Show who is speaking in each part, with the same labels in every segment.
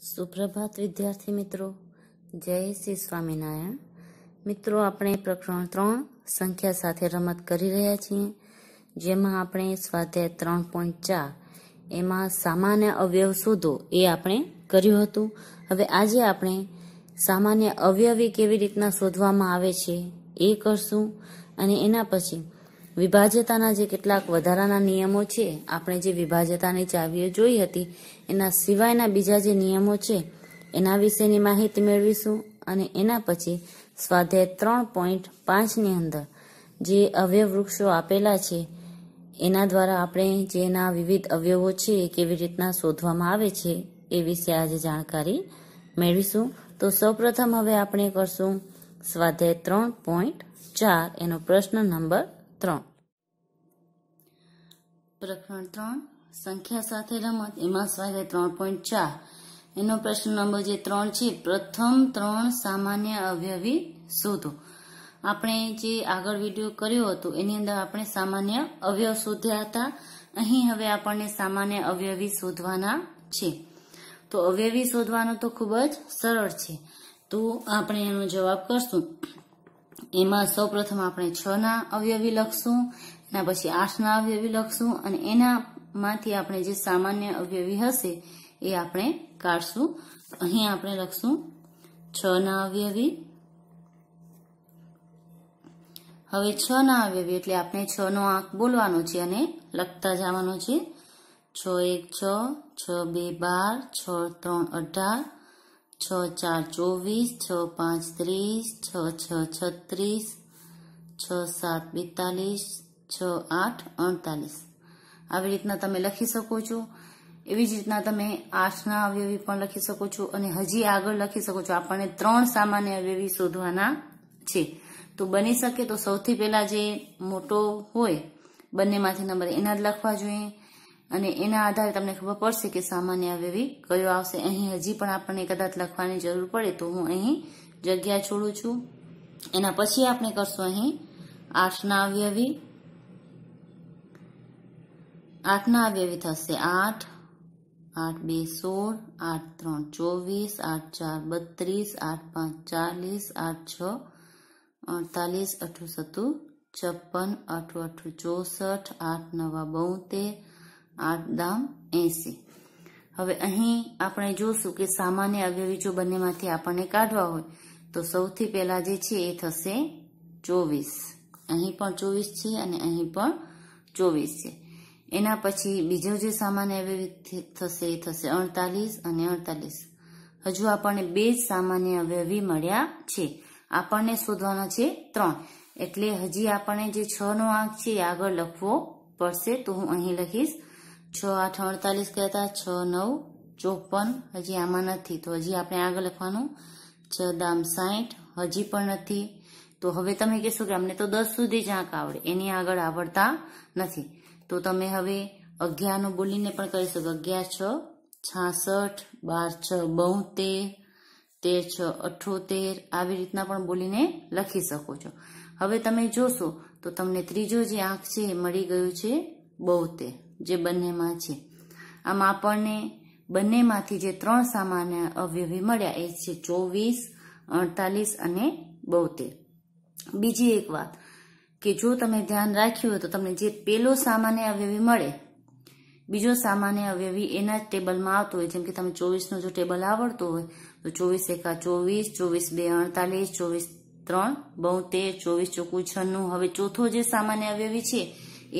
Speaker 1: સુપ્રભાત વિદ્યાર્થી મિત્રો જય શ્રી સ્વામિનારાયણ મિત્રો આપણે પ્રકરણ ત્રણ સંખ્યા સાથે રમત કરી રહ્યા છીએ જેમાં આપણે સ્વાધ્યાય ત્રણ પોઈન્ટ ચાર એમાં સામાન્ય અવયવ શોધો એ આપણે કર્યું હતું હવે આજે આપણે સામાન્ય અવયવી કેવી રીતના શોધવામાં આવે છે એ કરશું અને એના પછી વિભાજતાના જે કેટલાક વધારાના નિયમો છે આપણે જે વિભાજતાની ચાવીઓ જોઈ હતી એના સિવાયના બીજા જે નિયમો છે એના વિશેની માહિતી મેળવીશું અને એના પછી સ્વાધ્યાય ત્રણ પોઈન્ટ પાંચની અંદર જે અવયવ વૃક્ષો આપેલા છે એના દ્વારા આપણે જે એના વિવિધ અવયવો છે એ કેવી રીતના શોધવામાં આવે છે એ વિશે આજે જાણકારી મેળવીશું તો સૌપ્રથમ હવે આપણે કરશું સ્વાધ્યાય ત્રણ પોઈન્ટ ચાર એનો પ્રશ્ન નંબર ત્રણ પ્રકરણ ત્રણ સંખ્યા સાથે રમત એમાં સ્વાધ્યાય ત્રણ પોઈન્ટ ચાર એનો પ્રશ્ન નંબર જે ત્રણ છે પ્રથમ ત્રણ સામાન્ય અવયવી શોધો આપણે જે આગળ વિડીયો કર્યો હતો એની અંદર આપણે સામાન્ય અવયવ શોધ્યા હતા અહીં હવે આપણને સામાન્ય અવયવી શોધવાના છે તો અવયવી શોધવાનો તો ખૂબ જ સરળ છે તો આપણે એનો જવાબ કરશું એમાં સૌપ્રથમ આપણે છ ના અવયવી લખશું ના પછી આઠના અવયવી લખશું અને એનામાંથી આપણે જે સામાન્ય અવયવી હશે એ આપણે કાઢશું અહીં આપણે લખશું છ ના અવયવી હવે છ ના અવયવી એટલે આપણે છ નો આંક બોલવાનો છે અને લખતા જવાનો છે છ એક છ છ બે બાર છ ત્રણ અઢાર છ ચાર ચોવીસ છ પાંચ ત્રીસ છ છ છત્રીસ છ સાત બેતાલીસ છ આઠ અડતાલીસ આવી રીતના તમે લખી શકો છો એવી જ રીતના તમે આઠના અવયવી પણ લખી શકો છો અને હજી આગળ લખી શકો છો આપણને ત્રણ સામાન્ય અવયવી શોધવાના છે તો બની શકે તો સૌથી પહેલા જે મોટો હોય બંનેમાંથી નંબર એના જ લખવા જોઈએ અને એના આધારે તમને ખબર પડશે કે સામાન્ય અવયવી કયો આવશે અહીં હજી પણ આપણને કદાચ લખવાની જરૂર પડે તો હું અહીં જગ્યા છોડું છું એના પછી આપણે કરશું અહીં આઠના અવયવી આઠના અવયવી થશે આઠ આઠ બે સોળ આઠ ત્રણ ચોવીસ આઠ ચાર બત્રીસ આઠ પાંચ ચાલીસ આઠ છ અડતાલીસ અઠું સત્તું છપ્પન અઠું અઠું ચોસઠ આઠ નવા બોતેર આઠ દામ એંસી હવે અહીં આપણે જોશું કે સામાન્ય અવયવી જો બંનેમાંથી આપણને કાઢવા હોય તો સૌથી પહેલા જે છે એ થશે ચોવીસ અહીં પણ ચોવીસ છે અને અહીં પણ ચોવીસ છે એના પછી બીજો જે સામાન અવયવી થશે એ થશે અડતાલીસ અને અડતાલીસ હજુ આપણને બે જ સામાન્ય અવયવી મળ્યા છે આપણને શોધવાના છે ત્રણ એટલે હજી આપણે જે છ નો આંક છે એ આગળ લખવો પડશે તો હું અહીં લખીશ છ આઠ અડતાલીસ કહેતા છ નવ ચોપન હજી આમાં નથી તો હજી આપણે આગળ લખવાનું છ દામ સાઠ હજી પણ નથી તો હવે તમે કહેશો કે અમને તો દસ સુધી જ આંક આવડે એની આગળ આવડતા નથી તો તમે હવે અગિયારનું બોલીને પણ કરી શકો અગિયાર છ છાસઠ બાર છ બોતેર તેર છ અઠોતેર આવી રીતના પણ બોલીને લખી શકો છો હવે તમે જોશો તો તમને ત્રીજો જે આંક છે મળી ગયો છે બોતેર જે બંનેમાં છે આમ આપણને બંનેમાંથી જે ત્રણ સામાન્ય અવયવી મળ્યા એ છે ચોવીસ અડતાલીસ અને બોતેર બીજી એક વાત કે જો તમે ધ્યાન રાખ્યું હોય તો તમને જે પેલો સામાન્ય અવયવી મળે બીજો સામાન્ય અવયવી એના જ ટેબલમાં આવતો હોય જેમ કે તમે ચોવીસનો જો ટેબલ આવડતો હોય તો ચોવીસ એકા ચોવીસ ચોવીસ બે અડતાલીસ ચોવીસ ત્રણ બોતેર ચોવીસ ચોખ્ખું છન્નું હવે ચોથો જે સામાન્ય અવયવી છે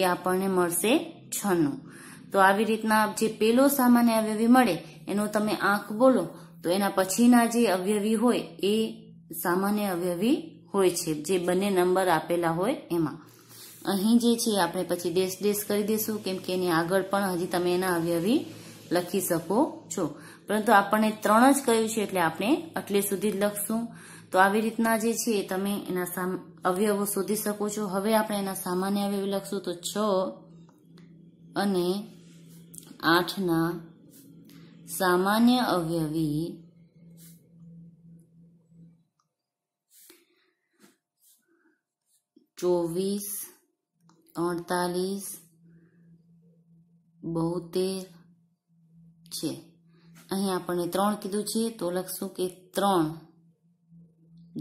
Speaker 1: એ આપણને મળશે છન્નું તો આવી રીતના જે પેલો સામાન્ય અવયવી મળે એનો તમે આંખ બોલો તો એના પછીના જે અવયવી હોય એ સામાન્ય અવયવી હોય છે જે બંને નંબર આપેલા હોય એમાં અહીં જે છે આપણે પછી ડેશ ડેશ કરી દઈશું કેમ કે એની આગળ પણ હજી તમે એના અવયવી લખી શકો છો પરંતુ આપણને ત્રણ જ કહ્યું છે એટલે આપણે એટલે સુધી જ લખશું તો આવી રીતના જે છે તમે એના અવયવો શોધી શકો છો હવે આપણે એના સામાન્ય અવયવી લખશું તો છ અને આઠના સામાન્ય અવયવી ચોવીસ અડતાલીસ બોતેર છે અહીં આપણને ત્રણ કીધું છે તો લખશું કે ત્રણ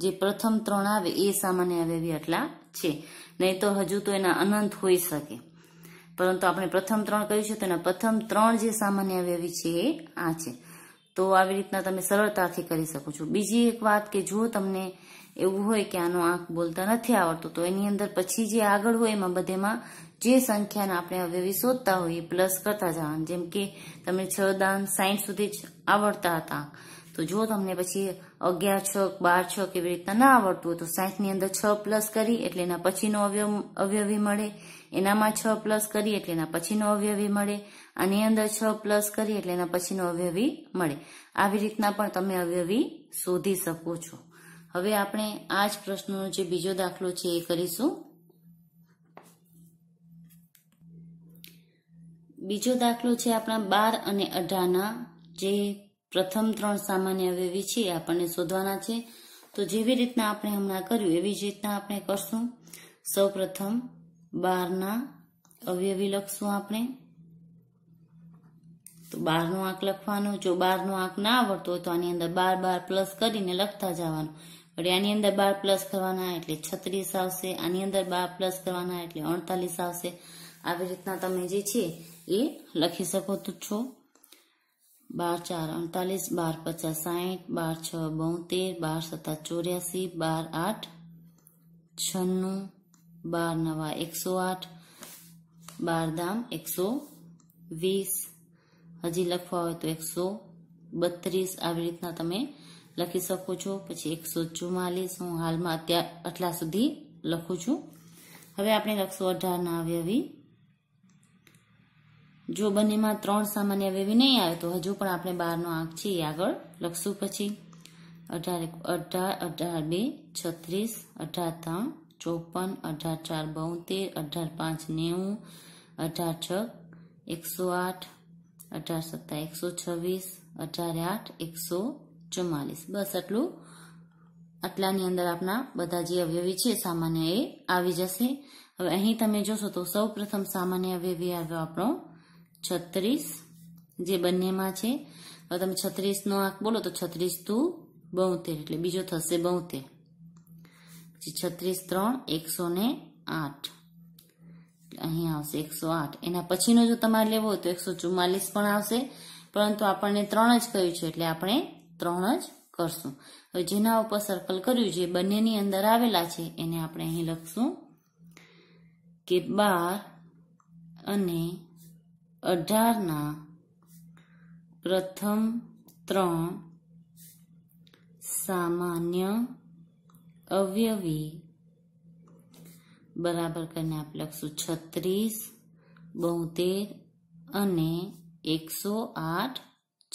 Speaker 1: જે પ્રથમ ત્રણ આવે એ સામાન્ય અવયવી આટલા છે નહીં તો હજુ તો એના અનંત હોઈ શકે પરંતુ આપણે પ્રથમ ત્રણ કહ્યું છે તો એના પ્રથમ ત્રણ જે સામાન્ય અવયવી છે એ આ છે તો આવી રીતના તમે સરળતાથી કરી શકો છો બીજી એક વાત કે જો તમને એવું હોય કે આનો આંખ બોલતા નથી આવડતો તો એની અંદર પછી જે આગળ હોય એમાં બધેમાં જે સંખ્યાને આપણે અવયવી શોધતા એ પ્લસ કરતા જવાનું જેમ કે તમે છ દાન સાઈઠ સુધી જ આવડતા હતા તો જો તમને પછી અગિયાર છ બાર છ કેવી રીતના ના આવડતું હોય તો સાઈઠની અંદર છ પ્લસ કરી એટલે એના પછીનો અવયવ અવયવી મળે એનામાં છ પ્લસ કરી એટલે એના પછીનો અવયવી મળે આની અંદર છ પ્લસ કરી એટલે એના પછીનો અવયવી મળે આવી રીતના પણ તમે અવયવી શોધી શકો છો હવે આપણે આ જ પ્રશ્નનો જે બીજો દાખલો છે એ કરીશું બીજો દાખલો છે આપણા બાર અને અઢારના જે પ્રથમ ત્રણ સામાન્ય અવયવી છે આપણને શોધવાના છે તો જેવી રીતના આપણે હમણાં કર્યું એવી જ રીતના આપણે કરશું સૌ પ્રથમ બારના અવયવી લખશું આપણે તો બારનો આંક લખવાનો જો બારનો આંક ના આવડતો હોય તો આની અંદર બાર બાર પ્લસ કરીને લખતા જવાનું એટલે આની અંદર બાર પ્લસ કરવાના એટલે છત્રીસ આવશે આની અંદર બાર પ્લસ કરવાના એટલે અડતાલીસ આવશે આવી રીતના તમે જે છે એ લખી શકો છો બાર ચાર અડતાલીસ બાર પચાસ સાહીઠ બાર છ બોતેર બાર સત્તા ચોર્યાસી બાર આઠ છન્નું બાર નવા એકસો આઠ બાર દામ એકસો વીસ હજી લખવા હોય તો એકસો બત્રીસ આવી રીતના તમે લખી શકો છો પછી એકસો ચુમ્માલીસ હું હાલમાં અત્યાર આટલા સુધી લખું છું હવે આપણે લખશું અઢારના અવયવી જો બંનેમાં ત્રણ સામાન્ય અવયવી નહીં આવે તો હજુ પણ આપણે બહારનો આંક છે એ આગળ લખશું પછી અઢાર અઢાર અઢાર બે છત્રીસ અઢાર ત્રણ ચોપન અઢાર ચાર બોતેર અઢાર પાંચ નેવું અઢાર છ એકસો આઠ અઢાર સત્તા એકસો છવ્વીસ અઢાર આઠ એકસો ચુમ્માલીસ બસ આટલું આટલાની અંદર આપણા બધા જે અવયવી છે સામાન્ય એ આવી જશે હવે અહીં તમે જોશો તો સૌ સામાન્ય અવયવી આવ્યો આપણો છત્રીસ જે બંનેમાં છે હવે તમે છત્રીસનો આંક બોલો તો છત્રીસ ટુ બોતેર એટલે બીજો થશે બોતેર પછી છત્રીસ ત્રણ એકસો ને આઠ અહીં આવશે એકસો આઠ એના પછીનો જો તમારે લેવો હોય તો એકસો ચુમ્માલીસ પણ આવશે પરંતુ આપણને ત્રણ જ કહ્યું છે એટલે આપણે ત્રણ જ કરશું હવે જેના ઉપર સર્કલ કર્યું જે બંનેની અંદર આવેલા છે એને આપણે અહીં લખશું કે બાર અને અઢારના પ્રથમ ત્રણ સામાન્ય અવયવી બરાબર કરીને આપણે લખશું છત્રીસ બોતેર અને એકસો આઠ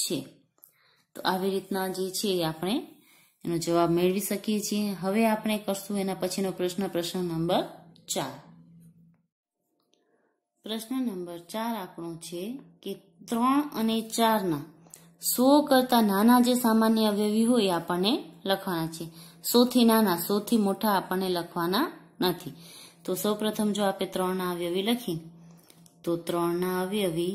Speaker 1: છે તો આવી રીતના જે છે આપણે એનો જવાબ મેળવી શકીએ છીએ હવે આપણે કરશું એના પછીનો પ્રશ્ન પ્રશ્ન નંબર ચાર પ્રશ્ન નંબર ચાર આપણો છે કે ત્રણ અને ચારના સો કરતા નાના જે સામાન્ય અવયવી હોય આપણને લખવાના છે સોથી નાના સોથી મોટા આપણને લખવાના નથી તો સૌપ્રથમ જો આપણે ત્રણના અવયવી લખીએ તો ત્રણના અવયવી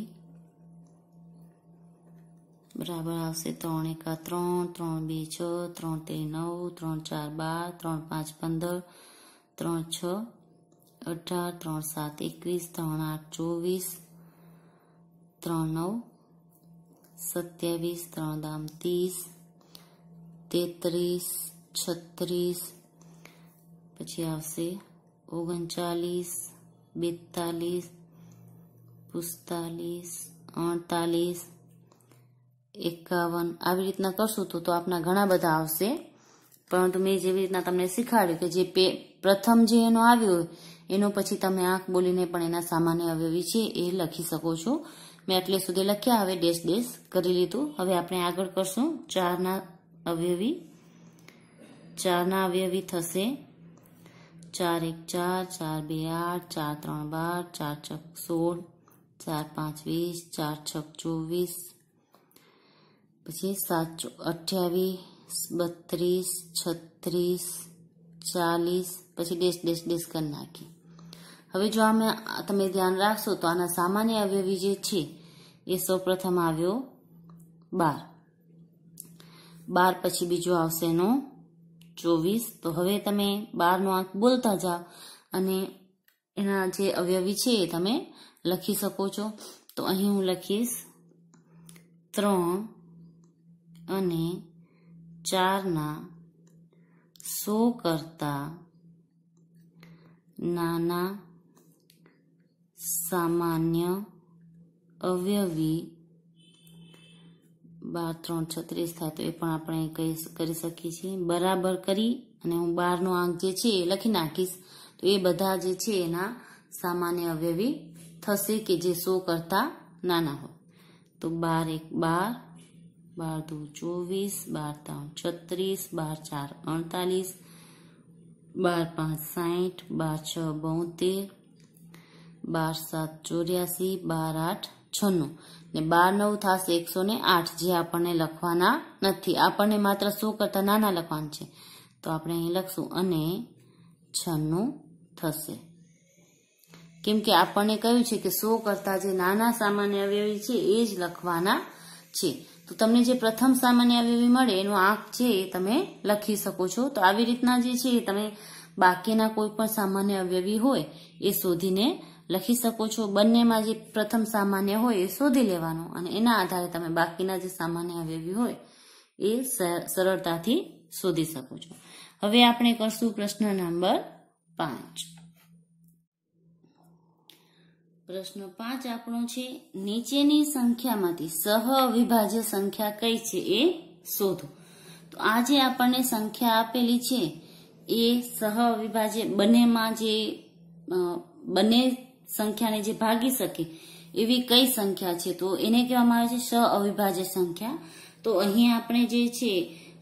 Speaker 1: બરાબર આવશે ત્રણ એકા ત્રણ ત્રણ બે છ ત્રણ તે નવ ત્રણ ચાર બાર ત્રણ પાંચ પંદર ત્રણ છ અઢાર ત્રણ સાત એકવીસ ત્રણ આઠ ચોવીસ ત્રણ નવ સત્યાવીસ ત્રણ દામ ત્રીસ તેત્રીસ છત્રીસ પછી આવશે ઓગણચાલીસ બેતાલીસ પુસ્તાલીસ અડતાલીસ એકાવન આવી રીતના કરશું તો આપના ઘણા બધા આવશે પરંતુ મેં જેવી રીતના તમને શીખવાડ્યું કે જે પ્રથમ જે એનો આવ્યો એનો પછી તમે આંખ બોલીને પણ એના સામાન્ય અવયવી છે એ લખી શકો છો મેં એટલે સુધી લખ્યા હવે ડેશ ડેસ કરી લીધું હવે આપણે આગળ કરશું ચારના અવયવી ચારના અવયવી થશે ચાર એક ચાર ચાર બે આઠ ચાર ત્રણ બાર ચાર છક સોળ ચાર પાંચ વીસ ચાર છક ચોવીસ પછી સાચો અઠ્યાવીસ બત્રીસ છત્રીસ ચાલીસ પછી ડેસ ડેસ ડેસ કરી નાખી હવે જો આમે તમે ધ્યાન રાખશો તો આના સામાન્ય અવયવી જે છે એ સૌપ્રથમ આવ્યો બાર બાર પછી બીજો આવશે એનો ચોવીસ તો હવે તમે બારનો આંક બોલતા જાઓ અને એના જે અવયવી છે એ તમે લખી શકો છો તો અહીં હું લખીશ ત્રણ અને ચારના સો કરતા નાના સામાન્ય અવયવી બાર ત્રણ છત્રીસ થાય તો એ પણ આપણે કરી શકીએ છીએ બરાબર કરી અને હું બારનો આંક જે છે એ લખી નાખીશ તો એ બધા જે છે એના સામાન્ય અવયવી થશે કે જે સો કરતા નાના હોય તો બાર એક બાર બાર દુ ચોવીસ બાર ત્રણ છત્રીસ બાર ચાર અડતાલીસ બાર પાંચ સાઠ બાર છ બોતેર બાર સાત ચોર્યાસી બાર આઠ છન્નું ને બાર નવ થશે એકસો ને આઠ જે આપણને લખવાના નથી આપણને માત્ર શું કરતા નાના લખવાના છે તો આપણે અહીં લખશું અને છન્નું થશે કેમ કે આપણને કહ્યું છે કે સો કરતા જે નાના સામાન્ય અવયવી છે એ જ લખવાના છે તો તમને જે પ્રથમ સામાન્ય અવયવી મળે એનો આંક છે એ તમે લખી શકો છો તો આવી રીતના જે છે એ તમે બાકીના કોઈ પણ સામાન્ય અવયવી હોય એ શોધીને લખી શકો છો બંનેમાં જે પ્રથમ સામાન્ય હોય એ શોધી લેવાનો અને એના આધારે તમે બાકીના જે સામાન્ય અવયવી હોય એ સરળતાથી શોધી શકો છો હવે આપણે કરશું પ્રશ્ન નંબર પાંચ પ્રશ્ન પાંચ આપણો છે નીચેની સંખ્યામાંથી સહ અવિભાજ્ય સંખ્યા કઈ છે એ શોધો તો આ જે આપણને સંખ્યા આપેલી છે એ સહ અવિભાજ્ય બંનેમાં જે બંને સંખ્યાને જે ભાગી શકે એવી કઈ સંખ્યા છે તો એને કહેવામાં આવે છે સહ અવિભાજ્ય સંખ્યા તો અહીં આપણે જે છે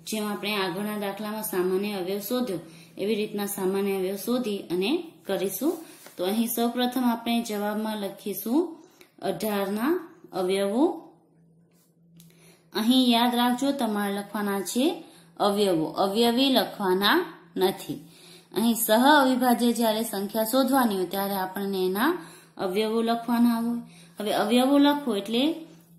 Speaker 1: જેમ આપણે આગળના દાખલામાં સામાન્ય અવયવ શોધ્યો એવી રીતના સામાન્ય અવયવ શોધી અને કરીશું તો અહીં સૌપ્રથમ આપણે જવાબમાં લખીશું અઢારના અવયવો અહીં યાદ રાખજો તમારે લખવાના છે અવયવો અવયવી લખવાના નથી અહીં સહ અવિભાજ્ય જ્યારે સંખ્યા શોધવાની હોય ત્યારે આપણને એના અવયવો લખવાના હોય હવે અવયવો લખો એટલે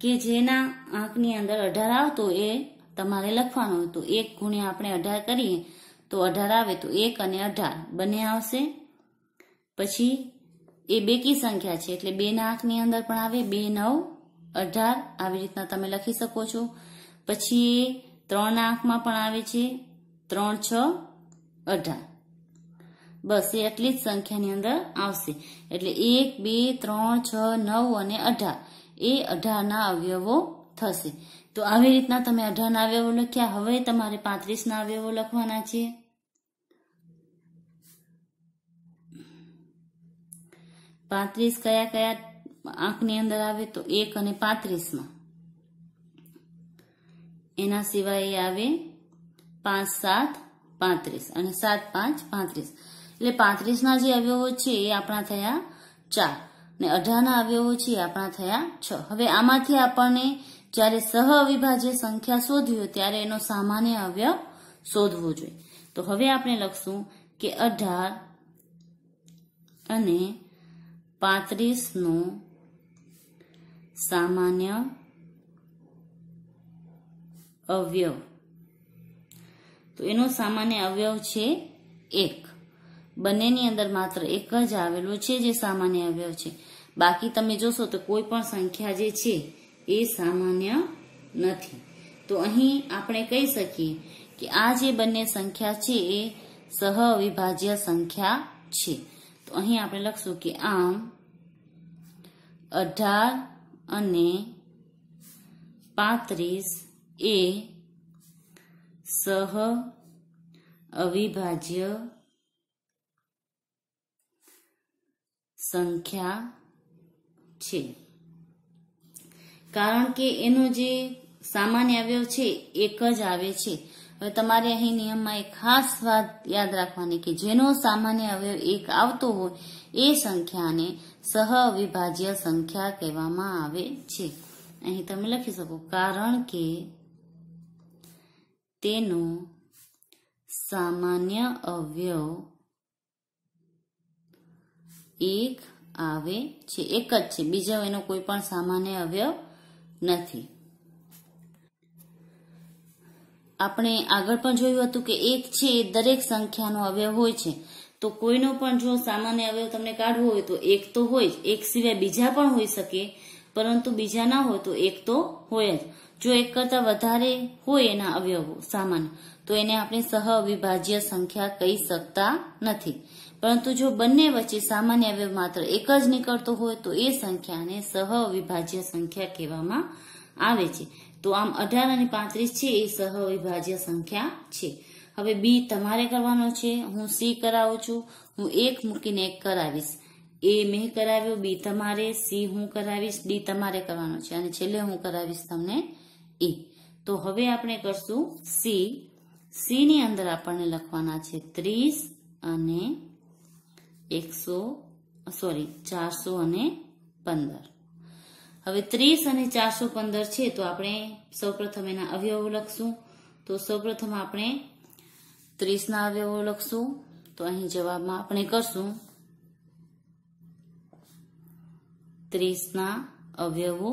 Speaker 1: કે જેના આંકની અંદર અઢાર આવતો એ તમારે લખવાનો તો એક ગુણ્યા આપણે અઢાર કરીએ તો અઢાર આવે તો એક અને અઢાર બંને આવશે પછી એ બે કી સંખ્યા છે એટલે બે ના આંકની અંદર પણ આવે બે નવ અઢાર આવી રીતના તમે લખી શકો છો પછી એ ત્રણ આંખમાં પણ આવે છે ત્રણ છ અઢાર બસ એ આટલી જ સંખ્યાની અંદર આવશે એટલે એક બે ત્રણ છ નવ અને અઢાર એ અઢારના અવયવો થશે તો આવી રીતના તમે અઢારના અવયવો લખ્યા હવે તમારે પાંત્રીસના અવયવો લખવાના છે પાંત્રીસ કયા કયા આંખની અંદર આવે તો એક અને પાંત્રીસમાં એના સિવાય આવે પાંચ સાત પાંત્રીસ અને સાત પાંચ પાંત્રીસ એટલે પાંત્રીસના જે અવયવો છે એ આપણા થયા ચાર ને અઢારના અવયવો છે એ આપણા થયા છ હવે આમાંથી આપણને જ્યારે સહ અવિભાજ્ય સંખ્યા શોધવી હોય ત્યારે એનો સામાન્ય અવયવ શોધવો જોઈએ તો હવે આપણે લખશું કે અઢાર અને પાંત્રીસનો સામાન્ય અવયવ તો એનો સામાન્ય અવયવ છે એક બંનેની અંદર માત્ર એક જ આવેલું છે જે સામાન્ય અવયવ છે બાકી તમે જોશો તો કોઈ પણ સંખ્યા જે છે એ સામાન્ય નથી તો અહીં આપણે કહી શકીએ કે આ જે બંને સંખ્યા છે એ સહ સહવિભાજ્ય સંખ્યા છે તો અહીં આપણે લખશું કે આમ અઢાર અને પાંત્રીસ એ સહ અવિભાજ્ય સંખ્યા છે કારણ કે એનો જે સામાન્ય અવયવ છે એક જ આવે છે હવે તમારે અહીં નિયમમાં એક ખાસ વાત યાદ રાખવાની કે જેનો સામાન્ય અવયવ એક આવતો હોય એ સંખ્યાને સહ અવિભાજ્ય સંખ્યા કહેવામાં આવે છે અહીં તમે લખી શકો કારણ કે તેનો સામાન્ય અવયવ એક આવે છે એક જ છે બીજો એનો કોઈ પણ સામાન્ય અવયવ નથી આપણે આગળ પણ જોયું હતું કે એક છે એ દરેક સંખ્યાનો અવયવ હોય છે તો કોઈનો પણ જો સામાન્ય અવયવ તમને કાઢવો હોય તો એક તો હોય જ એક સિવાય બીજા પણ હોઈ શકે પરંતુ બીજા ના હોય તો એક તો હોય જ જો એક કરતાં વધારે હોય એના અવયવો સામાન્ય તો એને આપણે સહ સહવિભાજ્ય સંખ્યા કહી શકતા નથી પરંતુ જો બંને વચ્ચે સામાન્ય અવયવ માત્ર એક જ નીકળતો હોય તો એ સંખ્યાને સહ અવિભાજ્ય સંખ્યા કહેવામાં આવે છે તો આમ અઢાર અને પાંત્રીસ છે એ સહવિભાજ્ય સંખ્યા છે હવે બી તમારે કરવાનો છે હું સી કરાવું છું હું એક મૂકીને એક કરાવીશ એ મેં કરાવ્યો બી તમારે સી હું કરાવીશ ડી તમારે કરવાનો છે અને છેલ્લે હું કરાવીશ તમને એ તો હવે આપણે કરશું સી સી ની અંદર આપણને લખવાના છે ત્રીસ અને એકસો સોરી ચારસો અને પંદર હવે ત્રીસ અને ચારસો પંદર છે તો આપણે સૌપ્રથમ એના અવયવો લખશું તો સૌપ્રથમ આપણે ત્રીસના અવયવો લખશું તો અહીં જવાબમાં આપણે કરશું ત્રીસના અવયવો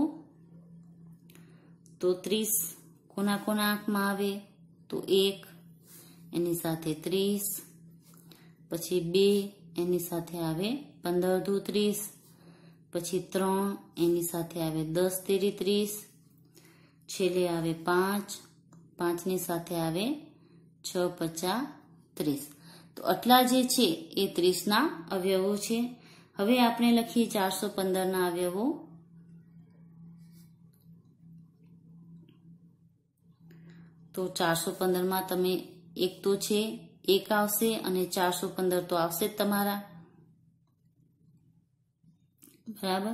Speaker 1: તો ત્રીસ કોના કોના આંખમાં આવે તો એક એની સાથે ત્રીસ પછી બે એની સાથે આવે પંદર દુ ત્રીસ પછી ત્રણ એની સાથે આવે દસ તેરી ત્રીસ છેલ્લે આવે પાંચ પાંચની સાથે આવે છ પચાસ ત્રીસ તો આટલા જે છે એ ત્રીસના અવયવો છે હવે આપણે લખીએ ચારસો પંદરના અવયવો તો ચારસો પંદરમાં તમે એક તો છે એક આવશે અને ચારસો પંદર તો આવશે જ તમારા બરાબર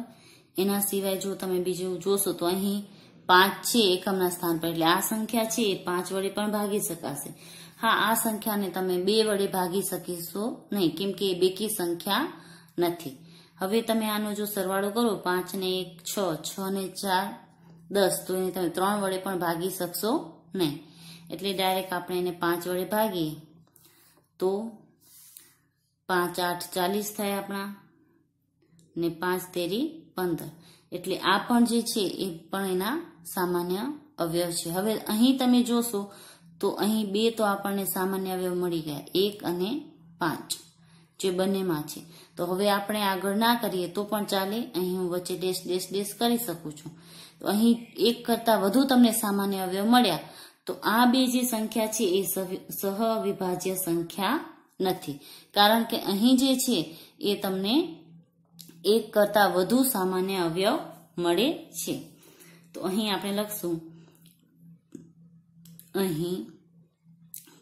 Speaker 1: એના સિવાય જો તમે બીજું જોશો તો અહીં પાંચ છે એકમના સ્થાન પર એટલે આ સંખ્યા છે એ પાંચ વડે પણ ભાગી શકાશે હા આ સંખ્યાને તમે બે વડે ભાગી શકીશો નહીં કેમ કે એ બેકી સંખ્યા નથી હવે તમે આનો જો સરવાળો કરો પાંચ ને એક છ છ ને ચાર દસ તો એને તમે ત્રણ વડે પણ ભાગી શકશો નહીં એટલે ડાયરેક્ટ આપણે એને પાંચ વડે ભાગીએ તો પાંચ આઠ ચાલીસ થાય આપણા ને પાંચ તેરી પંદર એટલે આ પણ જે છે એ પણ એના સામાન્ય અવયવ છે હવે અહીં તમે જોશો તો અહીં બે તો આપણને સામાન્ય અવયવ મળી ગયા એક અને પાંચ જે બંનેમાં છે તો હવે આપણે આગળ ના કરીએ તો પણ ચાલે અહીં હું વચ્ચે ડેશ ડેશ ડેશ કરી શકું છું તો અહીં એક કરતાં વધુ તમને સામાન્ય અવયવ મળ્યા તો આ બે જે સંખ્યા છે એ સહવિભાજ્ય સંખ્યા નથી કારણ કે અહીં જે છે એ તમને એક કરતાં વધુ સામાન્ય અવયવ મળે છે તો અહીં આપણે લખશું અહીં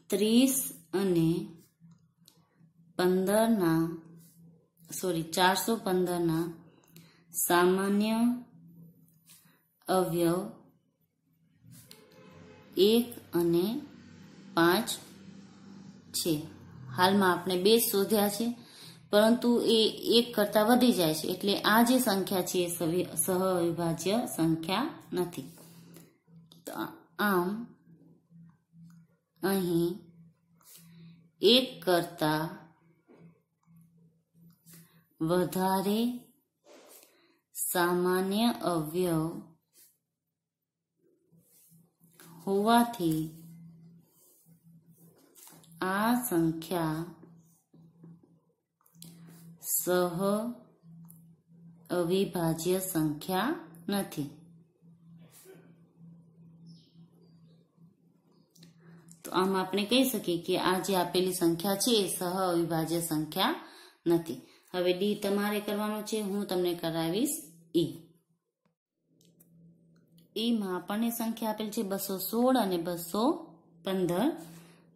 Speaker 1: ત્રીસ અને પંદરના સોરી ચારસો પંદરના સામાન્ય અવયવ એક અને પાંચ છે હાલમાં આપણે બે શોધ્યા છે પરંતુ એ એક કરતાં વધી જાય છે એટલે આ જે સંખ્યા છે એ અવિભાજ્ય સંખ્યા નથી આમ અહીં એક કરતાં વધારે સામાન્ય અવયવ હોવાથી આ સંખ્યા સહ અવિભાજ્ય સંખ્યા નથી તો આમ આપણે કહી શકીએ કે આ જે આપેલી સંખ્યા છે એ સહ અવિભાજ્ય સંખ્યા નથી હવે ડી તમારે કરવાનો છે હું તમને કરાવીશ ઈ e. ઈમાં e આપણને સંખ્યા આપેલ છે બસો સોળ અને બસો પંદર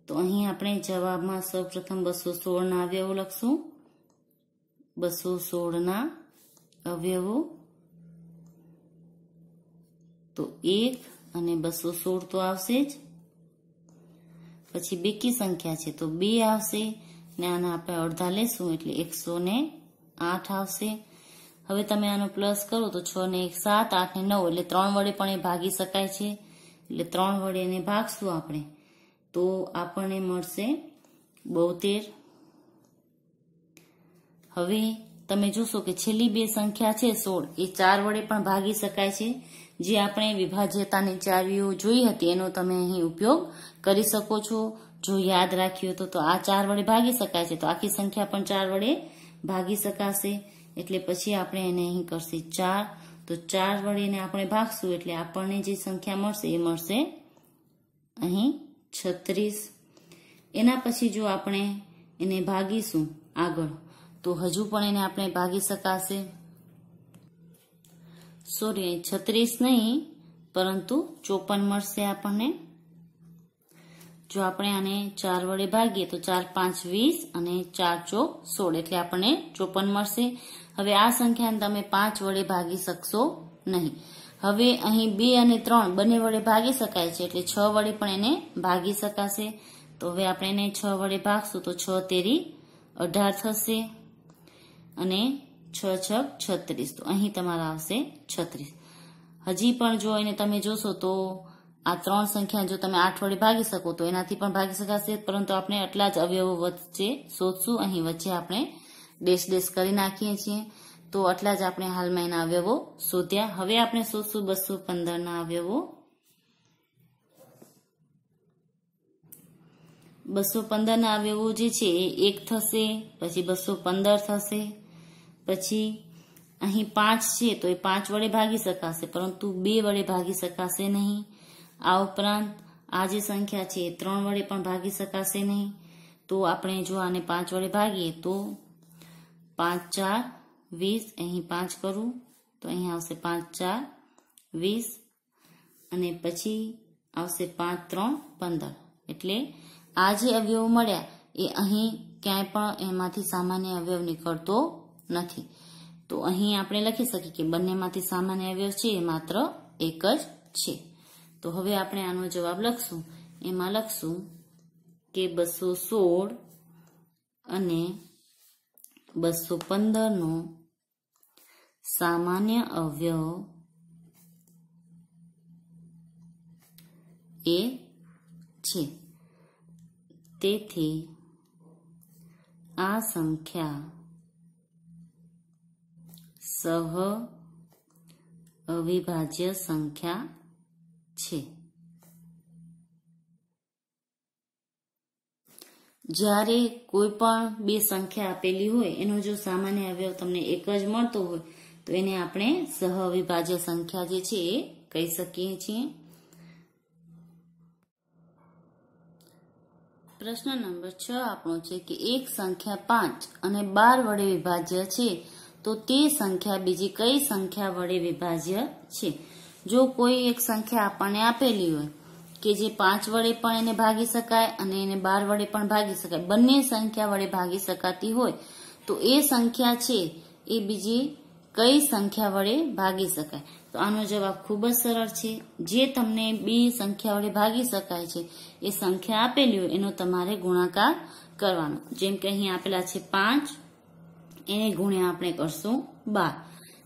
Speaker 1: તો અહીં આપણે જવાબમાં સૌપ્રથમ બસો સોળ ના સોળના એવું લખશું બસો સોળના અવયવો તો એક અને બસો સોળ તો આવશે જ પછી બેકી સંખ્યા છે તો બે આવશે ને આના આપણે અડધા લેશું એટલે એકસો ને આઠ આવશે હવે તમે આનો પ્લસ કરો તો છ ને એક સાત આઠ ને નવ એટલે ત્રણ વડે પણ એ ભાગી શકાય છે એટલે ત્રણ વડે એને ભાગશું આપણે તો આપણને મળશે બોતેર હવે તમે જોશો કે છેલ્લી બે સંખ્યા છે સોળ એ ચાર વડે પણ ભાગી શકાય છે જે આપણે વિભાજ્યતાની ચાવીઓ જોઈ હતી એનો તમે અહીં ઉપયોગ કરી શકો છો જો યાદ રાખ્યું તો તો આ ચાર વડે ભાગી શકાય છે તો આખી સંખ્યા પણ ચાર વડે ભાગી શકાશે એટલે પછી આપણે એને અહીં કરશે ચાર તો ચાર વડે એને આપણે ભાગશું એટલે આપણને જે સંખ્યા મળશે એ મળશે અહીં છત્રીસ એના પછી જો આપણે એને ભાગીશું આગળ તો હજુ પણ એને આપણે ભાગી શકાશે સોરી છત્રીસ નહીં પરંતુ ચોપન મળશે આપણને જો આપણે આને ચાર વડે ભાગીએ તો ચાર પાંચ વીસ અને ચાર ચોક સોળ એટલે આપણને ચોપન મળશે હવે આ સંખ્યાને તમે પાંચ વડે ભાગી શકશો નહીં હવે અહીં બે અને ત્રણ બંને વડે ભાગી શકાય છે એટલે છ વડે પણ એને ભાગી શકાશે તો હવે આપણે એને છ વડે ભાગશું તો છ તેરી અઢાર થશે અને છ છ છત્રીસ તો અહીં તમારા આવશે છત્રીસ હજી પણ જો એને તમે જોશો તો આ ત્રણ સંખ્યા જો તમે આઠ વડે ભાગી શકો તો એનાથી પણ ભાગી શકાશે પરંતુ આપણે આટલા જ અવયવો વચ્ચે શોધશું અહીં વચ્ચે આપણે ડેશ ડેશ કરી નાખીએ છીએ તો આટલા જ આપણે હાલમાં એના અવયવો શોધ્યા હવે આપણે શોધશું બસો પંદરના અવયવો બસો પંદરના અવયવો જે છે એ એક થશે પછી બસો પંદર થશે પછી અહીં પાંચ છે તો એ પાંચ વડે ભાગી શકાશે પરંતુ બે વડે ભાગી શકાશે નહીં આ ઉપરાંત આ જે સંખ્યા છે ત્રણ વડે પણ ભાગી શકાશે નહીં તો આપણે જો આને પાંચ વડે ભાગીએ તો પાંચ ચાર વીસ અહીં પાંચ કરું તો અહીં આવશે પાંચ ચાર વીસ અને પછી આવશે પાંચ ત્રણ પંદર એટલે આ જે અવયવ મળ્યા એ અહીં ક્યાંય પણ એમાંથી સામાન્ય અવયવ નીકળતો નથી તો અહીં આપણે લખી શકીએ કે બંનેમાંથી સામાન્ય અવયવ છે એ માત્ર એક જ છે તો હવે આપણે આનો જવાબ લખશું એમાં લખશું કે બસો સોળ અને બસો પંદરનો સામાન્ય અવયવ એ છે તેથી આ સંખ્યા સહ અવિભાજ્ય સંખ્યા છે જ્યારે કોઈ પણ બે સંખ્યા આપેલી હોય એનો જો સામાન્ય અવયવ તમને એક જ મળતો હોય તો એને આપણે સહ અવિભાજ્ય સંખ્યા જે છે એ કહી શકીએ છીએ પ્રશ્ન નંબર છ આપણો છે કે એક સંખ્યા પાંચ અને બાર વડે વિભાજ્ય છે તો તે સંખ્યા બીજી કઈ સંખ્યા વડે વિભાજ્ય છે જો કોઈ એક સંખ્યા આપણને આપેલી હોય કે જે પાંચ વડે પણ એને ભાગી શકાય અને એને બાર વડે પણ ભાગી શકાય બંને સંખ્યા વડે ભાગી શકાતી હોય તો એ સંખ્યા છે એ બીજી કઈ સંખ્યા વડે ભાગી શકાય તો આનો જવાબ ખૂબ જ સરળ છે જે તમને બી સંખ્યા વડે ભાગી શકાય છે એ સંખ્યા આપેલી હોય એનો તમારે ગુણાકાર કરવાનો જેમ કે અહીં આપેલા છે પાંચ એને ગુણ્યા આપણે કરશું બાર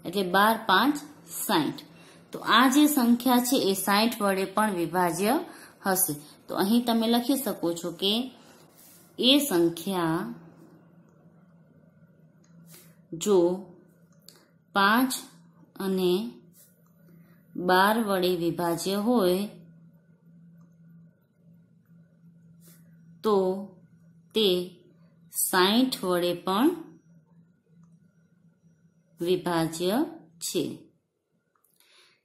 Speaker 1: એટલે બાર પાંચ સાઠ તો આ જે સંખ્યા છે એ સાઠ વડે પણ વિભાજ્ય હશે તો અહીં તમે લખી શકો છો કે એ સંખ્યા જો પાંચ અને બાર વડે વિભાજ્ય હોય તો તે સાઠ વડે પણ વિભાજ્ય છે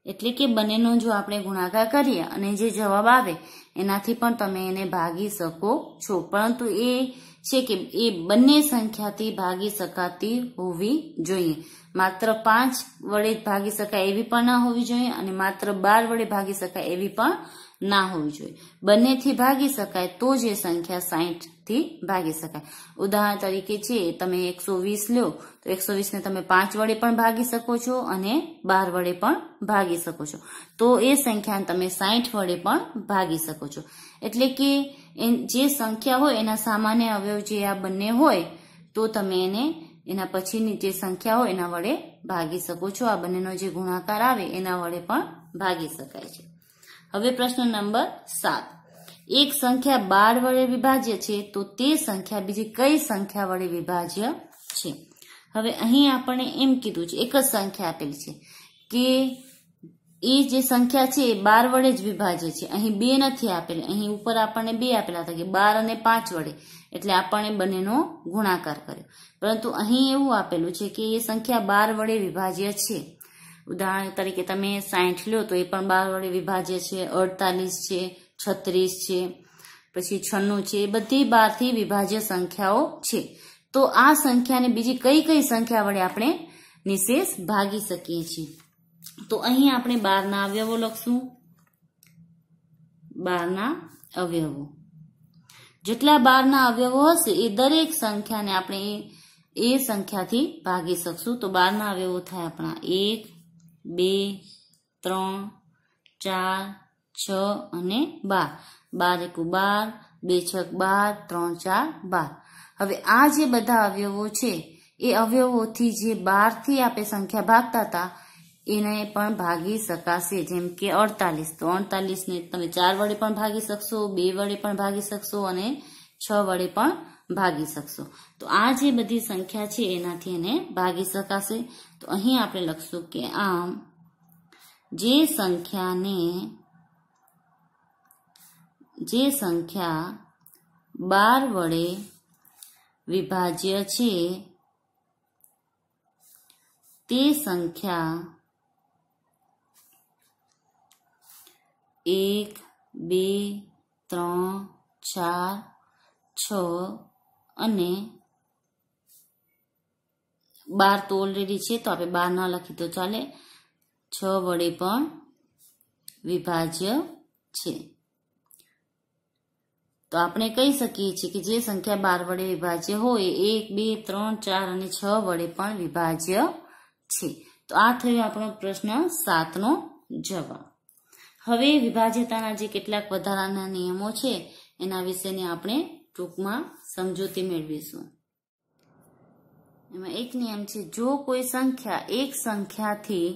Speaker 1: એટલે કે બંનેનો જો આપણે ગુણાકાર કરીએ અને જે જવાબ આવે એનાથી પણ તમે એને ભાગી શકો છો પરંતુ એ છે કે એ બંને સંખ્યાથી ભાગી શકાતી હોવી જોઈએ માત્ર પાંચ વડે ભાગી શકાય એવી પણ ના હોવી જોઈએ અને માત્ર બાર વડે ભાગી શકાય એવી પણ ના હોવી જોઈએ બંનેથી ભાગી શકાય તો જ એ સંખ્યા સાહીઠ થી ભાગી શકાય ઉદાહરણ તરીકે છે તમે એકસો વીસ લો તો એકસો વીસને તમે પાંચ વડે પણ ભાગી શકો છો અને બાર વડે પણ ભાગી શકો છો તો એ સંખ્યાને તમે સાઠ વડે પણ ભાગી શકો છો એટલે કે જે સંખ્યા હોય એના સામાન્ય અવયવ જે આ બંને હોય તો તમે એને એના પછીની જે સંખ્યા હોય એના વડે ભાગી શકો છો આ બંનેનો જે ગુણાકાર આવે એના વડે પણ ભાગી શકાય છે હવે પ્રશ્ન નંબર સાત એક સંખ્યા બાર વડે વિભાજ્ય છે તો તે સંખ્યા બીજી કઈ સંખ્યા વડે વિભાજ્ય છે હવે અહીં આપણે એમ કીધું છે એક જ સંખ્યા આપેલી છે કે એ જે સંખ્યા છે એ બાર વડે જ વિભાજે છે અહીં બે નથી આપેલી અહીં ઉપર આપણને બે આપેલા હતા કે બાર અને પાંચ વડે એટલે આપણે બંનેનો ગુણાકાર કર્યો પરંતુ અહીં એવું આપેલું છે કે એ સંખ્યા બાર વડે વિભાજ્ય છે ઉદાહરણ તરીકે તમે સાઠ લો તો એ પણ બાર વડે વિભાજ્ય છે અડતાલીસ છે છત્રીસ છે પછી છન્નું છે એ બધી બારથી વિભાજ્ય સંખ્યાઓ છે તો આ સંખ્યાને બીજી કઈ કઈ સંખ્યા વડે આપણે નિશેષ ભાગી શકીએ છીએ તો અહીં આપણે બારના અવયવો લખશું બારના અવયવો જેટલા બારના અવયવો હશે એ દરેક સંખ્યાને આપણે એ સંખ્યાથી ભાગી શકશું તો બારના અવયવો થાય આપણા એક બે ત્રણ ચાર છ અને બાર બાર એકુ બાર બે છક બાર ત્રણ ચાર બાર હવે આ જે બધા અવયવો છે એ અવયવોથી જે બારથી આપણે સંખ્યા ભાગતા હતા એને પણ ભાગી શકાશે જેમ કે અડતાલીસ તો અડતાલીસને તમે ચાર વડે પણ ભાગી શકશો બે વડે પણ ભાગી શકશો અને છ વડે પણ ભાગી શકશો તો આ જે બધી સંખ્યા છે એનાથી એને ભાગી શકાશે તો અહીં આપણે લખશું કે આમ જે સંખ્યાને જે સંખ્યા બાર વડે વિભાજ્ય છે તે સંખ્યા એક બે ત્રણ ચાર છ અને બાર તો ઓલરેડી છે તો આપણે બાર ના લખી તો ચાલે છ વડે પણ વિભાજ્ય છે તો આપણે કહી શકીએ છીએ કે જે સંખ્યા બાર વડે વિભાજ્ય હોય એક બે ત્રણ ચાર અને છ વડે પણ વિભાજ્ય છે તો આ થયો આપણો પ્રશ્ન સાતનો જવાબ હવે વિભાજ્યતાના જે કેટલાક વધારાના નિયમો છે એના વિશેની આપણે ટૂંકમાં સમજૂતી મેળવીશું એમાં એક નિયમ છે જો કોઈ સંખ્યા એક સંખ્યાથી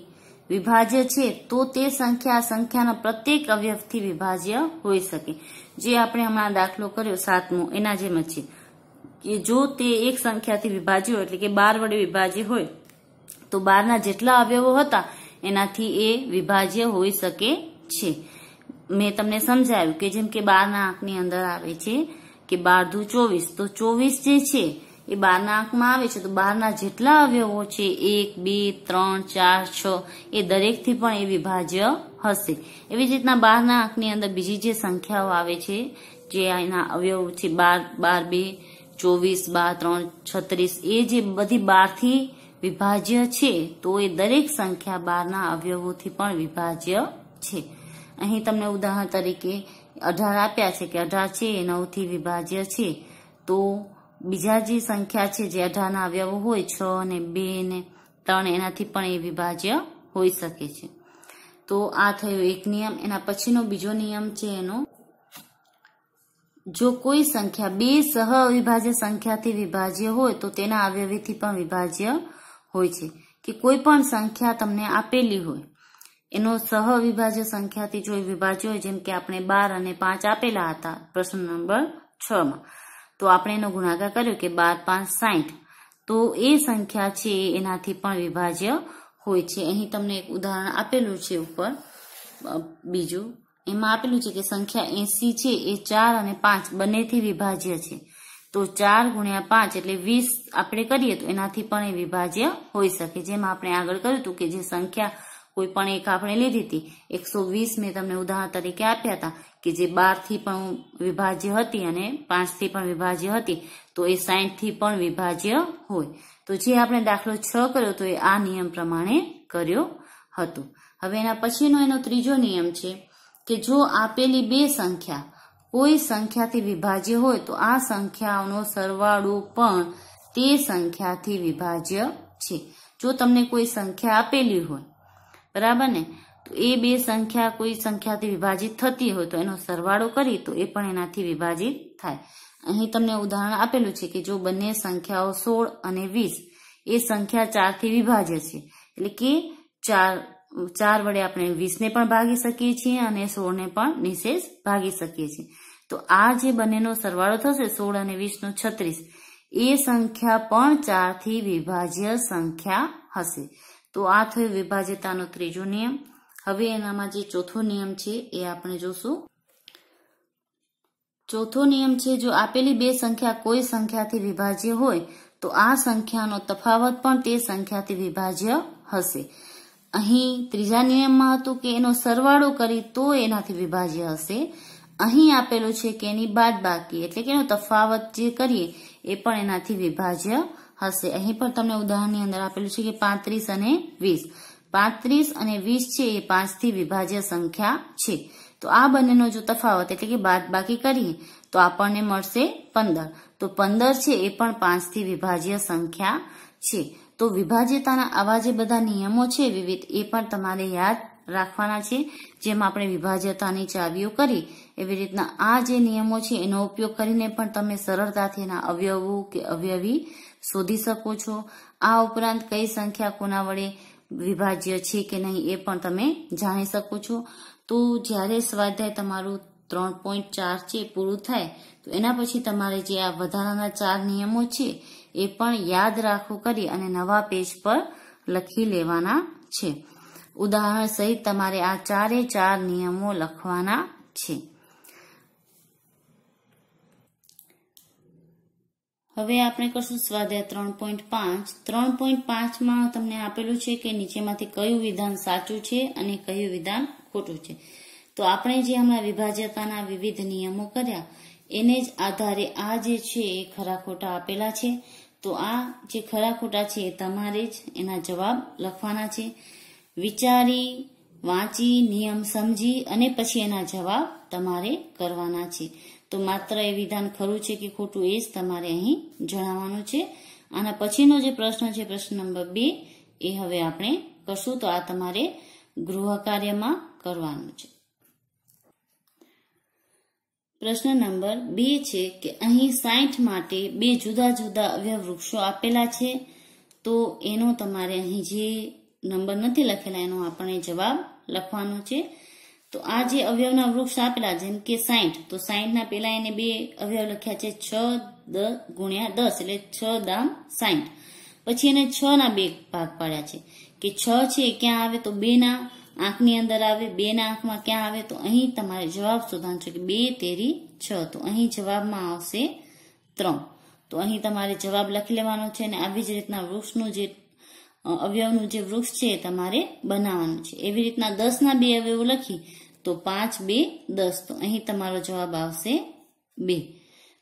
Speaker 1: વિભાજ્ય છે તો તે સંખ્યા સંખ્યાના પ્રત્યેક અવયવથી વિભાજ્ય હોઈ શકે જે આપણે હમણાં દાખલો કર્યો સાતમો એના જેમ જ છે કે જો તે એક સંખ્યાથી વિભાજ્ય હોય એટલે કે બાર વડે વિભાજ્ય હોય તો બારના જેટલા અવયવો હતા એનાથી એ વિભાજ્ય હોઈ શકે છે મેં તમને સમજાવ્યું કે જેમ કે બારના આંખની અંદર આવે છે કે બાર દુ ચોવીસ તો ચોવીસ જે છે એ બારના આંખમાં આવે છે તો બારના જેટલા અવયવો છે એક બે ત્રણ ચાર છ એ દરેકથી પણ એ વિભાજ્ય હશે એવી જ રીતના બારના આંખની અંદર બીજી જે સંખ્યાઓ આવે છે જે એના અવયવો છે બાર બાર બે ચોવીસ બાર ત્રણ છત્રીસ એ જે બધી બારથી વિભાજ્ય છે તો એ દરેક સંખ્યા બારના અવયવોથી પણ વિભાજ્ય છે અહીં તમને ઉદાહરણ તરીકે અઢાર આપ્યા છે કે અઢાર છે એ નવથી વિભાજ્ય છે તો બીજા જે સંખ્યા છે જે અઢારના અવયવો હોય છ ને બે ને ત્રણ એનાથી પણ એ વિભાજ્ય હોઈ શકે છે તો આ થયો એક નિયમ એના પછીનો બીજો નિયમ છે એનો જો કોઈ સંખ્યા બે સહ અવિભાજ્ય સંખ્યાથી વિભાજ્ય હોય તો તેના અવયવીથી પણ વિભાજ્ય હોય છે કે કોઈ પણ સંખ્યા તમને આપેલી હોય એનો સહવિભાજ્ય સંખ્યાથી જો જોઈ વિભાજ્યો જેમ કે આપણે બાર અને પાંચ આપેલા હતા પ્રશ્ન નંબર છ માં તો આપણે એનો ગુણાકાર કર્યો કે બાર પાંચ સાઠ તો એ સંખ્યા છે એનાથી પણ વિભાજ્ય હોય છે અહીં તમને એક ઉદાહરણ આપેલું છે ઉપર બીજું એમાં આપેલું છે કે સંખ્યા એસી છે એ ચાર અને પાંચ બંનેથી વિભાજ્ય છે તો ચાર ગુણ્યા પાંચ એટલે વીસ આપણે કરીએ તો એનાથી પણ એ વિભાજ્ય હોઈ શકે જેમ આપણે આગળ કર્યું હતું કે જે સંખ્યા કોઈ પણ એક આપણે લીધી હતી એકસો વીસ મેં તમને ઉદાહરણ તરીકે આપ્યા હતા કે જે બારથી પણ વિભાજ્ય હતી અને પાંચથી પણ વિભાજ્ય હતી તો એ સાઠથી પણ વિભાજ્ય હોય તો જે આપણે દાખલો છ કર્યો તો એ આ નિયમ પ્રમાણે કર્યો હતો હવે એના પછીનો એનો ત્રીજો નિયમ છે કે જો આપેલી બે સંખ્યા કોઈ સંખ્યાથી વિભાજ્ય હોય તો આ સંખ્યાઓનો સરવાળો પણ તે સંખ્યાથી વિભાજ્ય છે જો તમને કોઈ સંખ્યા આપેલી હોય બરાબર ને તો એ બે સંખ્યા કોઈ સંખ્યાથી વિભાજિત થતી હોય તો એનો સરવાળો કરી તો એ પણ એનાથી વિભાજિત થાય અહીં તમને ઉદાહરણ આપેલું છે કે જો બંને સંખ્યાઓ સોળ અને વીસ એ સંખ્યા ચારથી વિભાજ્ય છે એટલે કે ચાર ચાર વડે આપણે વીસને પણ ભાગી શકીએ છીએ અને સોળને પણ નિશેષ ભાગી શકીએ છીએ તો આ જે બંનેનો સરવાળો થશે સોળ અને વીસનો છત્રીસ એ સંખ્યા પણ ચારથી વિભાજ્ય સંખ્યા હશે તો આ થયો વિભાજ્યતાનો ત્રીજો નિયમ હવે એનામાં જે ચોથો નિયમ છે એ આપણે જોશું ચોથો નિયમ છે જો આપેલી બે સંખ્યા કોઈ સંખ્યાથી વિભાજ્ય હોય તો આ સંખ્યાનો તફાવત પણ તે સંખ્યાથી વિભાજ્ય હશે અહીં ત્રીજા નિયમમાં હતું કે એનો સરવાળો કરી તો એનાથી વિભાજ્ય હશે અહીં આપેલું છે કે એની બાદ બાકી એટલે કે એનો તફાવત જે કરીએ એ પણ એનાથી વિભાજ્ય હશે અહીં પણ તમને ઉદાહરણની અંદર આપેલું છે કે પાંત્રીસ અને વીસ પાંત્રીસ અને વીસ છે એ પાંચથી વિભાજ્ય સંખ્યા છે તો આ બંનેનો જો તફાવત એટલે કે બાદ બાકી કરીએ તો આપણને મળશે પંદર તો પંદર છે એ પણ પાંચથી વિભાજ્ય સંખ્યા છે તો વિભાજ્યતાના આવા જે બધા નિયમો છે વિવિધ એ પણ તમારે યાદ રાખવાના છે જેમ આપણે વિભાજ્યતાની ચાવીઓ કરી એવી રીતના આ જે નિયમો છે એનો ઉપયોગ કરીને પણ તમે સરળતાથી એના અવયવો કે અવયવી શોધી શકો છો આ ઉપરાંત કઈ સંખ્યા કોના વડે વિભાજ્ય છે કે નહીં એ પણ તમે જાણી શકો છો તો જ્યારે સ્વાધ્યાય તમારું ત્રણ પોઈન્ટ ચાર છે પૂરું થાય તો એના પછી તમારે જે આ વધારાના ચાર નિયમો છે એ પણ યાદ રાખવું કરી અને નવા પેજ પર લખી લેવાના છે ઉદાહરણ સહિત તમારે આ ચારે ચાર નિયમો લખવાના છે હવે આપણે કરશું સ્વાધ્યાય ત્રણ પોઈન્ટ પાંચ ત્રણ પોઈન્ટ પાંચમાં તમને આપેલું છે કે નીચેમાંથી કયું વિધાન સાચું છે અને કયું વિધાન ખોટું છે તો આપણે જે હમણાં વિભાજ્યતાના વિવિધ નિયમો કર્યા એને જ આધારે આ જે છે એ ખરા ખોટા આપેલા છે તો આ જે ખરા ખોટા છે તમારે જ એના જવાબ લખવાના છે વિચારી વાંચી નિયમ સમજી અને પછી એના જવાબ તમારે કરવાના છે તો માત્ર એ વિધાન ખરું છે કે ખોટું એ જ તમારે અહીં જણાવવાનું છે આના પછીનો જે પ્રશ્ન છે પ્રશ્ન નંબર બે એ હવે આપણે કરશું તો આ તમારે ગૃહ કાર્યમાં કરવાનું છે પ્રશ્ન નંબર બે છે કે અહીં સાઠ માટે બે જુદા જુદા વૃક્ષો આપેલા છે તો એનો તમારે અહીં જે નંબર નથી લખેલા એનો આપણે જવાબ લખવાનો છે તો આ જે અવયવના વૃક્ષ આપેલા જેમ કે સાહીઠ તો સાહીઠના પહેલા એને બે અવયવ લખ્યા છે છ દ ગુણ્યા દસ એટલે છ દામ સાહીઠ પછી એને છ ના બે ભાગ પાડ્યા છે કે છ છે ક્યાં આવે તો બે ના આંખની અંદર આવે બે ના આંખમાં ક્યાં આવે તો અહીં તમારે જવાબ શોધવાનો છે કે બે તેરી છ તો અહીં જવાબમાં આવશે ત્રણ તો અહીં તમારે જવાબ લખી લેવાનો છે અને આવી જ રીતના વૃક્ષનું જે અવયવનું જે વૃક્ષ છે તમારે બનાવવાનું છે એવી રીતના દસના બે અવયવો લખી તો પાંચ બે દસ તો અહીં તમારો જવાબ આવશે બે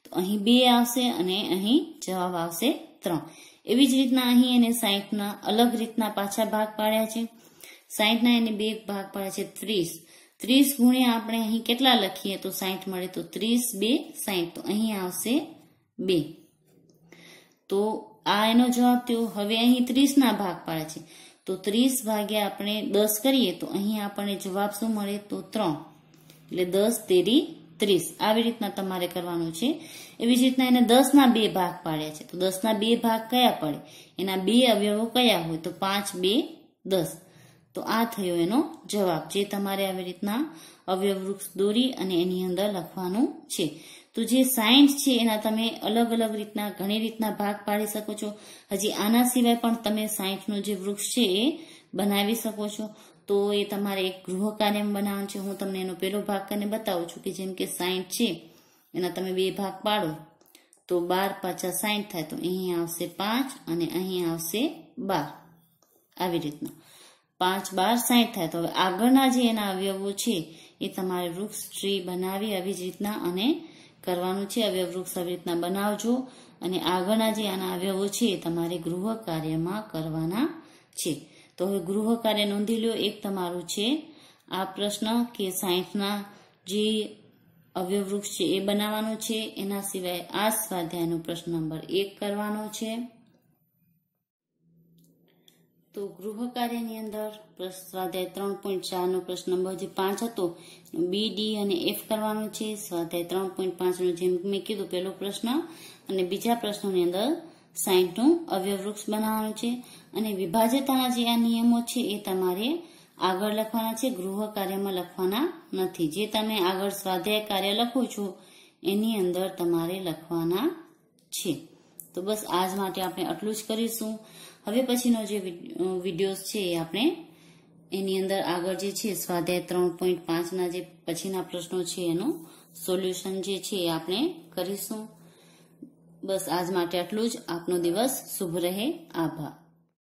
Speaker 1: તો અહીં બે આવશે અને અહીં જવાબ આવશે ત્રણ એવી જ રીતના અહીં એને સાહીઠના અલગ રીતના પાછા ભાગ પાડ્યા છે સાહીઠના એને બે ભાગ પાડ્યા છે ત્રીસ ત્રીસ ગુણ્યા આપણે અહીં કેટલા લખીએ તો સાહીઠ મળે તો ત્રીસ બે સાહીઠ તો અહીં આવશે બે તો આ એનો જવાબ થયો હવે અહીં ત્રીસના ભાગ પાડે છે તો ત્રીસ ભાગ્યા આપણે દસ કરીએ તો અહીં આપણને જવાબ શું મળે તો ત્રણ એટલે દસ તેરી ત્રીસ આવી રીતના તમારે કરવાનું છે એવી જ રીતના એને દસના બે ભાગ પાડ્યા છે તો દસના બે ભાગ કયા પડે એના બે અવયવો કયા હોય તો પાંચ બે દસ તો આ થયો એનો જવાબ જે તમારે આવી રીતના અવયવ વૃક્ષ દોરી અને એની અંદર લખવાનું છે તો જે સાયન્સ છે એના તમે અલગ અલગ રીતના ઘણી રીતના ભાગ પાડી શકો છો હજી આના સિવાય પણ તમે સાયન્સનું જે વૃક્ષ છે એ બનાવી શકો છો તો એ તમારે એક ગૃહ કાર્ય બનાવવાનું છે હું તમને એનો પહેલો ભાગ કરીને બતાવું છું કે જેમ કે સાયન્સ છે એના તમે બે ભાગ પાડો તો બાર પાછા સાઈન થાય તો અહીં આવશે પાંચ અને અહીં આવશે બાર આવી રીતના પાંચ બાર સાઈઠ થાય તો હવે આગળના જે એના અવયવો છે એ તમારે વૃક્ષ ટ્રી બનાવી આવી જ રીતના અને કરવાનું છે અવયવૃક્ષ આવી રીતના બનાવજો અને આગળના જે આના અવયવો છે તમારે ગૃહ કાર્યમાં કરવાના છે તો હવે ગૃહ કાર્ય નોંધી લો એક તમારું છે આ પ્રશ્ન કે સાહીઠના જે અવ્યવૃક્ષ છે એ બનાવવાનું છે એના સિવાય આ સ્વાધ્યાયનો પ્રશ્ન નંબર એક કરવાનો છે તો ગૃહ કાર્યની અંદર સ્વાધ્યાય ત્રણ પોઈન્ટ ચારનો પ્રશ્ન નંબર જે પાંચ હતો બી ડી અને એફ કરવાનો છે સ્વાધ્યાય ત્રણ પોઈન્ટ પાંચનો જેમ મેં કીધું પહેલો પ્રશ્ન અને બીજા પ્રશ્નોની અંદર સાઈઠનું અવ્યવૃક્ષ બનાવવાનું છે અને વિભાજ્યતાના જે આ નિયમો છે એ તમારે આગળ લખવાના છે ગૃહ કાર્યમાં લખવાના નથી જે તમે આગળ સ્વાધ્યાય કાર્ય લખો છો એની અંદર તમારે લખવાના છે તો બસ આજ માટે આપણે આટલું જ કરીશું હવે પછીનો જે વિડીયોઝ છે એ આપણે એની અંદર આગળ જે છે સ્વાધ્યાય ત્રણ પોઈન્ટ પાંચના જે પછીના પ્રશ્નો છે એનું સોલ્યુશન જે છે એ આપણે કરીશું બસ આજ માટે આટલું જ આપનો દિવસ શુભ રહે આભાર